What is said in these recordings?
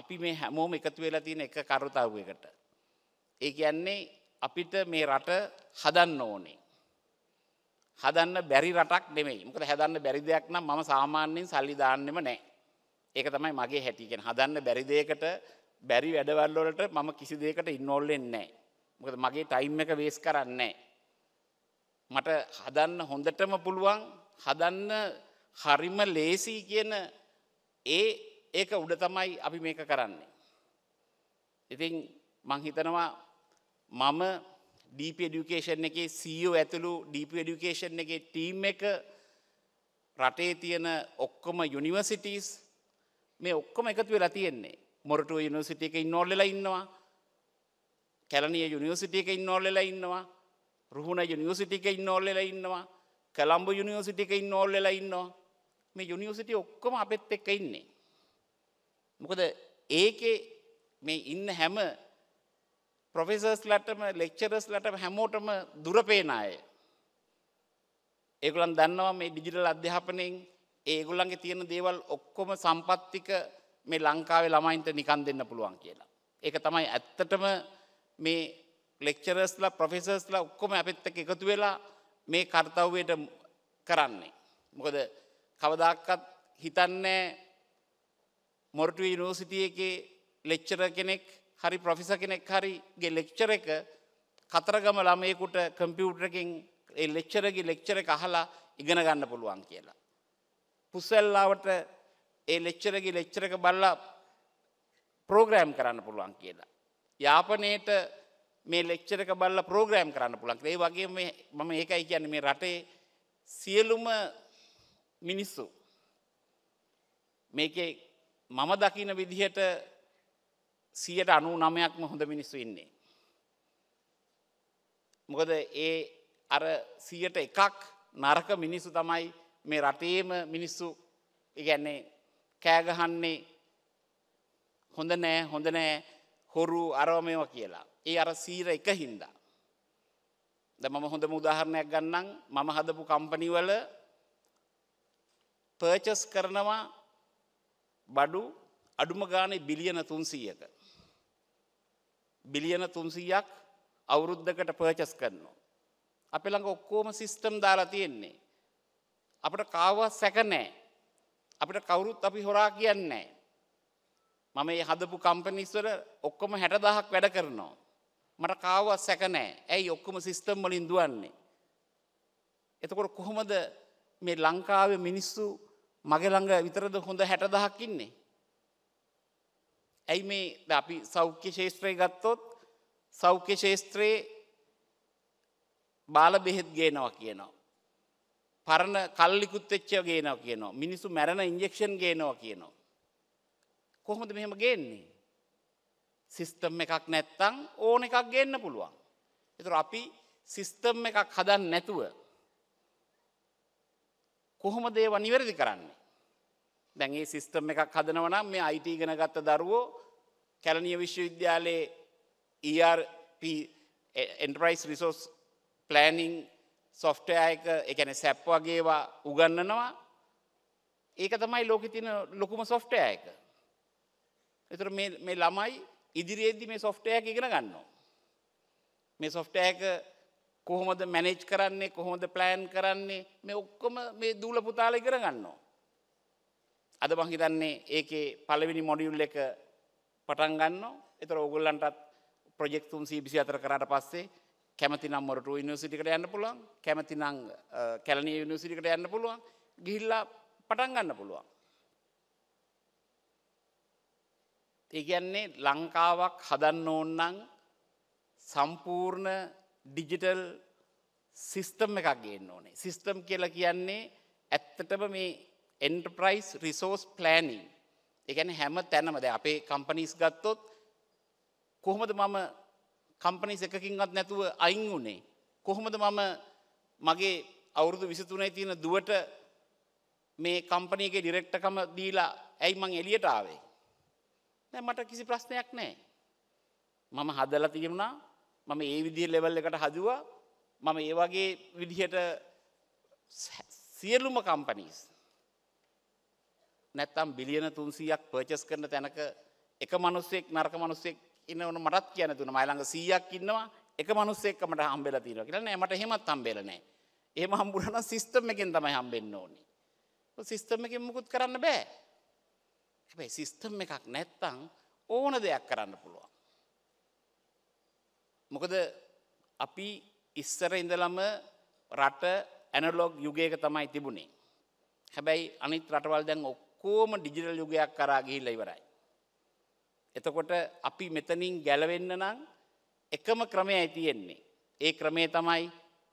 අපි මේ හැමෝම එකතු වෙලා තියෙන එක කරුතාවයකට. ඒ කියන්නේ අපිට මේ රට හදන්න ඕනේ. හදන්න බැරි රටක් නෙමෙයි. මොකද හදන්න බැරි දෙයක් නම් මම සාමාන්‍යයෙන් සල්ලි දාන්නෙම නැහැ. ඒක තමයි මගේ හැටි. කියන්නේ හදන්න බැරි දෙයකට බැරි වැඩවල් වලට මම කිසි දෙයකට ඉන්වෝල් වෙන්නේ නැහැ. මොකද මගේ ටයිම් එක වේස්ට් කරන්නේ නැහැ. මට හදන්න හොඳටම පුළුවන් හදන්න හරිම ලේසි කියන ඒ ඒක උඩ තමයි අපි මේක කරන්නේ. ඉතින් මං හිතනවා මම ඩීප ඩියුකේෂන් එකේ සීෝ e ඇතුළු ඩීප ඩියුකේෂන් එකේ ටීම් එක රටේ තියෙන ඔක්කොම යුනිවර්සිටස් මේ ඔක්කොම එකතු වෙලා තියෙන්නේ මොරටුව යුනිවර්සිට එක ඉන්නෝල්ලලා ඉන්නවා කැලනිය යුනිවර්සිට එක ඉන්නෝල්ලලා ඉන්නවා රුහුණ යුනිවර්සිට එක ඉන්නෝල්ලලා ඉන්නවා කළම්ඹ යුනිවර්සිට එක ඉන්නෝල්ලලා ඉන්නවා මේ යුනිවර්සිටි ඔක්කොම අපෙත් එක්ක ඉන්නේ මොකද ඒකේ මේ ඉන්න හැම ප්‍රොෆෙසර්ස් ලටම ලෙක්චරස් ලට හැමෝටම දුරපේනාය. ඒගුලන් දන්නවා මේ ඩිජිටල් අධ්‍යාපනයෙන් ඒගුල්ලන්ගේ තියෙන දේවල් ඔක්කොම සම්පත්තික මේ ලංකාවේ ළමයින්ට නිකන් දෙන්න පුළුවන් කියලා. ඒක තමයි ඇත්තටම මේ ලෙක්චරස්ලා ප්‍රොෆෙසර්ස්ලා ඔක්කොම අපිත් එක්ක එකතු වෙලා මේ කාර්යව්‍යයට කරන්නේ. මොකද කවදාකවත් හිතන්නේ මොරටුව යුනිවර්සිටිය එකේ ලෙච්චර කෙනෙක් හරි ප්‍රොෆිස කෙනෙක් හරිගේ ලෙක්චර එක කතරගම ළමයකුට කම්පියුටරකින් ඒ ලෙක්චරගේ ලෙක්චර එක අහලා ඉගෙන ගන්න පුළුවන් කියලා. පුස්සල්ලාවට ඒ ලෙක්චරගේ ලෙක්චර එක බල්ලා ප්‍රෝග්‍රෑම් කරන්න පුළුවන් කියලා. යාපනයට මේ ලෙක්චර එක බල්ල ප්‍රෝග්‍රෑම් කරන්න පුළන් ඒ වගේ මම ඒකයි කියන්න මේ රටේ සියලුම මිනිස්සු මේකේ මම දකින විදිහට සියට අනු නමයක්ම හොඳ මිනිස්සු ඉන්නේ. මොකද ඒ අර සියට එකක් නරක මිනිස්සු තමයි මේ රටේම මිනිස්සු ඉගැන්නේ කෑගහන්නේ හොඳ නෑ හොඳ නෑ හොරු අරවමයෝ කියලා. ඒ අර සීර එක හින්දා. ද මම හොඳම උදාහරණයක් ගන්නම් මම හදපු කම්පනිවල පර්චස් කරනවා බඩු අඩුම ගානේ බිලියන 300ක බිලියන 300ක් අවුරුද්දකට පර්චස් කරනවා අපේ ළඟ ඔක්කොම සිස්ටම් දාලා තියෙන්නේ අපිට කාවවත් සැක නැහැ අපිට කවුරුත් අපි හොරා කියන්නේ නැහැ මම මේ හදපු කම්පැනිස් වල ඔක්කොම 60000ක් වැඩ කරනවා මට කාවවත් සැක නැහැ ඇයි ඔක්කොම සිස්ටම් වලින් දුවන්නේ එතකොට කොහොමද මේ ලංකාවේ මිනිස්සු මගේ ළඟ විතරද හොඳ හැට දහක් ඉන්නේ. ඇයි මේ අපි සෞඛ්‍ය ශේෂත්‍රය ගත්තොත් සෞඛ්‍ය ශේෂත්‍රයේ බාල බෙහෙත් ගේනවා කියනවා. පරණ කල්ලිකුත් එච්චව ගේනවා කියනවා මිනිස්සු මැරණ ඉන්ජෙක්ෂන් ගේනවා කියනවා. කොහොමද මෙහෙම ගේන්නේ. සිිස්ටම් එකක් නැත්තං ඕන එකක් ගන්න පුළුවන්. එතුර අපි සිිස්ටම් එකක් හදන් නැතුව කොහොමද ඒවා නිවැරදි කරන්නේ. දැන් ඒ සිිස්ටම් එකක් හදනවනම් මේ අයිට ඉගෙන ගත්ත දරුවෝ කැලනිය විශ්වවිද්‍යාලයේ ERP එන්ටරයිස් රිසෝස් පලෑනිං සොෆ්ටයක එකන සැප් වගේවා උගන්නනවා ඒක තමයි ලෝකෙ තින ලොකුම සොෆ්ටයක. එතුර මේ ළමයි ඉදිරියේදදි මේ සොෆ්ටයක ඉගෙන ගන්නවා. මේ සොෆ්ටයක කොහොමද මැනෙජ් කරන්නේ කොහොමද ප්ලෑන් කරන්නේ මේ ඔක්කොම මේ දූල පුතාල ඉගෙන ගන්නවා. අද මහිතන්නේ ඒකේ පළවෙනි මොඩියුල් එක පටන් ගන්නවා. ඒතර ඕගොල්ලන්ටත් ප්‍රොජෙක්ට් 324 අතර කරාට පස්සේ කැමති නම් මොරටුව යුනිවර්සිටිකට යන්න පුළුවන්. කැමති නම් කැලණිය යුනිවර්සිටිකට යන්න පුළුවන්. ගිහිල්ලා පටන් ගන්න පුළුවන්. ඒ කියන්නේ ලංකාවක් හදන්න ඕන නම් සම්පූර්ණ ඩිජිටල් සිිස්ටම් එකක් ගේන්න ඕනේ සිිස්ටම් කියලා කියන්නේ ඇත්තටම මේ එන්ටප්‍රයිස් රිසෝස් ප්ලෑනිින් එකන හැම තැනමද අපේ කම්පනිස් ගත්තොත් කොහොමද මම කම්පනිස් එකකින්වත් නැතුව අයින් වුණේ කොහොමද මම මගේ අවුරුදු විසිතුනයි තියෙන දුවට මේ කම්පනයගේ ඩිරෙක්ටකම දීලා ඇයි මං එලියට ආවේ. දැ මට කිසි ප්‍රශ්නයක් නෑ. මම හදල තිබුණා මම ඒ විදිහ ලෙවල් එකට හදවා මම ඒ වගේ විදිහට සියලුම කම්පනීස් නැත්තම් බිලියන තුන්සීයක් පර්චස් කරන තැනක එක මනුස්සෙක් නරක මනුස්සෙක් ඉන්නවන මටත් කියන තුන මයිළඟ සීයක් ඉන්නවා එක මනුස්සෙක්කමට හම්බෙල තිීර කියලන මට හෙමත් හම්බෙලනෑ ඒම හම්බුරන සිිස්ටම් එකෙන් තමයි හම්බෙන්න්න ඕනි සිිස්ටම් එකෙන් මුකුත් කරන්න බෑ හැබැයි සිිස්ටම් එකක් නැත්තං ඕන දෙයක් කරන්න පුළුවන් මොකද අපි ඉස්සර ඉඳලම රට ඇනලොග් යුගයක තමයි තිබුණේ. හැබැයි අනිත් රටවල් දැන් ඔක්කෝම ඩිජිටල් යුගයක් කරා ගිහිල්ලා ඉවරයි. එතකොට අපි මෙතනින් ගැලවෙන්න නම් එකම ක්‍රමයයි තියෙන්නේ. ඒ ක්‍රමය තමයි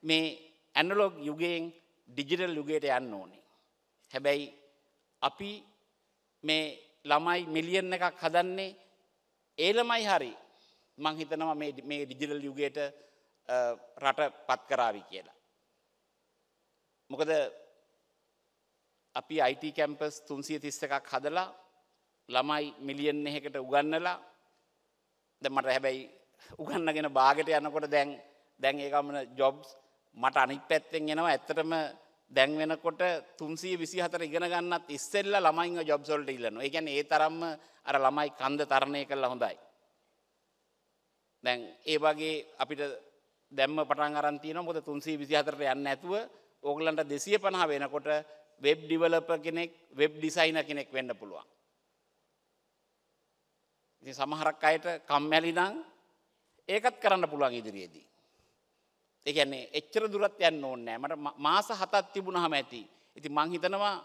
මේ ඇනලොග් යුගයෙන් ඩිජිටල් යුගයට යන්න ඕනේ. හැබැයි අපි මේ ළමයි මිලියන් එකක් හදන්නේ ඒ ළමයි හරි මං හිතනවා මේ ඩිජිටල් යුගයට රට පත් කරාවි කියලා. මොකද අපි IT කැම්පස් තුන්සිය තිස්ස එකක් හදලා ළමයි මිලියන් එහෙකට උගන්නලා ද මට හැබැයි උගන්නගෙන බාගට යනකොට දැන් දැන් ඒකමන ජොබ්ස් මට අනිත් පැත්තෙන් එනවා ඇත්තටම දැන් වෙනකොට තුන්සිය විසි හතර ඉගෙන ගන්නත් ඉස්සෙල්ල ළමයින් ජොබ්සොල්ට ඉල්ලනවා ඒ ගැන ඒ තරම්ම අර ළමයි කන්ද තරණය කරලා හොඳයි දැන් ඒ වගේ අපිට දැම්ම පටන් අරන් තියෙනවා මොකද 324ට යන්න නැතුව ඕගලන්ට 250 වෙනකොට වෙබ් ඩිවලොපර් කෙනෙක් වෙබ් ඩිසයිනර් කෙනෙක් වෙන්න පුළුවන්. ඉතින් සමහරක් අයට කම්මැලි නම් ඒකත් කරන්න පුළුවන් ඉදිරියේදී. ඒ කියන්නේ එච්චර දුරත් යන්න ඕනේ නැහැ. මට මාස 7ක් තිබුණාම ඇති. ඉතින් මං හිතනවා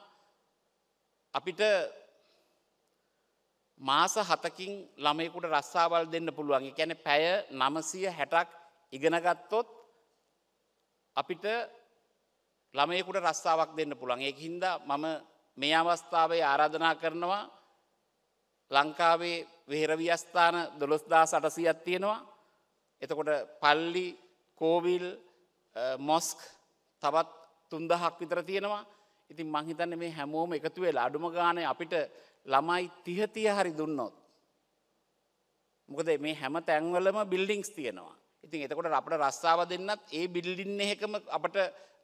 අපිට මාස හතකින් ළමයකුට රස්සාවල් දෙන්න පුළුවන් එකැන පැය නමසය හැටක් ඉගෙනගත්තොත් අපිට ළමයකුට රස්සාවක් දෙන්න පුළන් ඒ හින්ද මම මේ අවස්ථාවේ ආරාධනා කරනවා ලංකාවේ වෙහෙරවියස්ථාන දොළොස්දා සටසියක් තියෙනවා එතකොට පල්ලි කෝවිල් මොස්ක් තවත් තුන්දහක් විතර තියෙනවා ඉතින් මංහිතන්න මේ හැමෝම එකතු වෙලා අඩුම ගානය අපිට ළමයි තිහතිය හරි දුන්නොත්. මොකද මේ හැම තැන්වලම බිල්ඩිංස් තියෙනවා. ඉතින් එතකොට අපට රස්සාාව දෙන්නත් ඒ බිල්ඩින්න එහෙකම අපට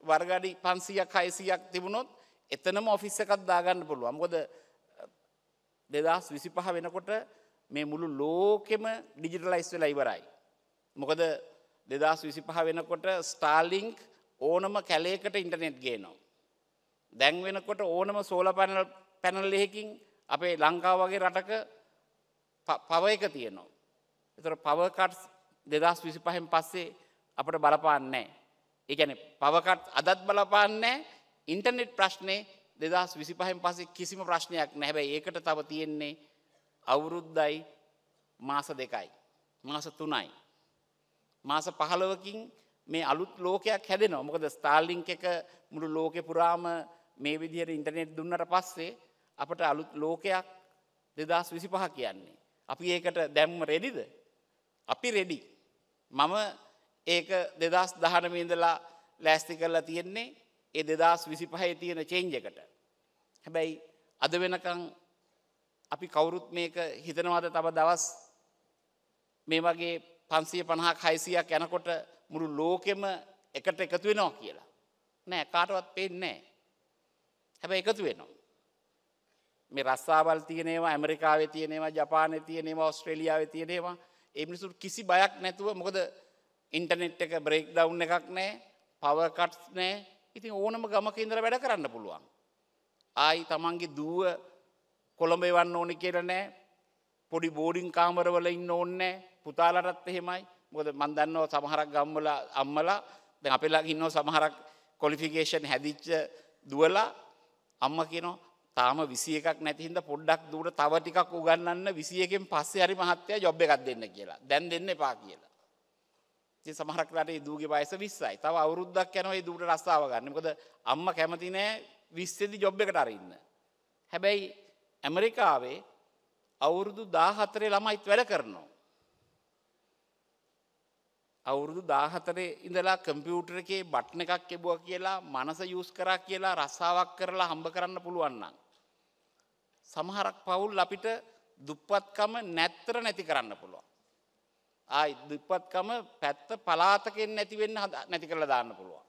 වර්ගඩි පන්සියක් හයිසියක් තිබුණොත් එතනම ඔෆිස්ස එකත් දාගන්න පුළුවන් ගොද දෙදස් විසි පහ වෙනකොට මේ මුළු ලෝකෙම ඩිජිටලයිස් වෙලා ඉවරයි. මොකද දෙදස් විසි පහ වෙනකොට ස්ටාලිංක් ඕනම කැලේකට ඉන්ටනෙට් ගේනවා. දැන් වෙනකොට ඕනම සෝල පැනල් පැනල්ලෙහකින් අපේ ලංකා වගේ රටක පව එක තියෙනවා. එතර පවකට් දෙදස් විසි පහෙන් පස්සේ අපට බලපාන්නේ. ඒගැන පවකට් අදත් බලපාන්නේ ඉන්ටර්නෙට් ප්‍රශ්නය දෙදස් විසි පහෙන් පසේ කිසිම ප්‍රශ්නයක් නැහැබැ ඒකට තව තියෙන්නේ අවුරුද්දයි මාස දෙකයි. මාස තුනයි. මාස පහළවකින් මේ අලුත් ලෝකයක් හැදෙනවා මොකද ස්ථාල්ලිංක එක මුළු ලෝකෙ පුරාම මේ විදිහට ඉන්ටනෙට් දුන්නට පස්සේ අපට අලුත් ලෝකයක් දෙදස් විසි පහ කියන්නේ. අපි ඒකට දැම්ම රෙඩිද. අපි රෙඩි. මම ඒක දෙදස් දහනමින්දලා ලෑස්ති කරලා තියෙන්නේ ඒ දෙදස් විසි පහය තියෙන චේන්ජකට. හැබැයි අද වෙනකං අපි කවුරුත් මේක හිතනවාද තම දවස් මේ වගේ පන්සිය පණහා කයිසියක් යනකොට මුළු ලෝකෙම එකට එකතු වෙනවා කියලා. නෑ කාටවත් පෙන්නේ නෑ. හැබ එකතු වෙනවා. මේ රස්සාවල් තියනවා ඇමරිකාව තියනවා ජපාන තියනවා ඔස්ට්‍රලියාව තියනවා එමිනිසුට කිසි බයක් නැතුව මොකද ඉන්ටනෙට් එක බ්‍රේක් ඩව් එකක් නෑ පවකට්ස් නෑ ඉතින් ඕනම ගමක ඉඳර වැඩ කරන්න පුළුවන්. ආයි තමන්ගේ දුව කොළඹේ වන්න ඕන කියරනෑ පොඩි බෝඩිං කාමරවල ඉන්න ඕන්නෑ පුතාලටත් එහෙමයි මොද මන්දන්නව සමහරක් ගම්මල අම්මලා දැන් අපෙලා ඉන්නව සමහරක් කොලිෆිකේෂන් හැදිච්ච දුවලා අම්ම කියනවා තාම විසි එකක් නැතිහින්ද පොඩ්ඩක් දුර තව ටිකක් උගන්නන්න විසියකෙන් පස්සේ හරි මහත්තය ජොබ් එකක් දෙන්න කියලා දැන් දෙන්න එපා කියලා. ඉතින් සමහරක්ලාට ඒ දූගේ වයස 20යි. තව අවුරුද්දක් යනවා ඒ දූට රස්සාව ගන්න. මොකද අම්මා කැමති නෑ 20 දී ජොබ් එකට අරින්න. හැබැයි ඇමරිකාවේ අවුරුදු 14 ළමයිත් වැඩ කරනවා. අවුරුදු දාහතරේ ඉඳලා කම්පියුටර එකේ බට්න එකක් එබුව කියලා මනස යුස් කරා කියලා රස්සාාවක් කරලා හම්බ කරන්න පුළුවන්නම්. සමහරක් පවුල් අපිට දුප්පත්කම නැත්තර නැති කරන්න පුළුවන්. ආයි දුප්පත්කම පැත්ත පලාතකෙන් නැතිවෙන්න නැති කරලා දාන්න පුළුවන්.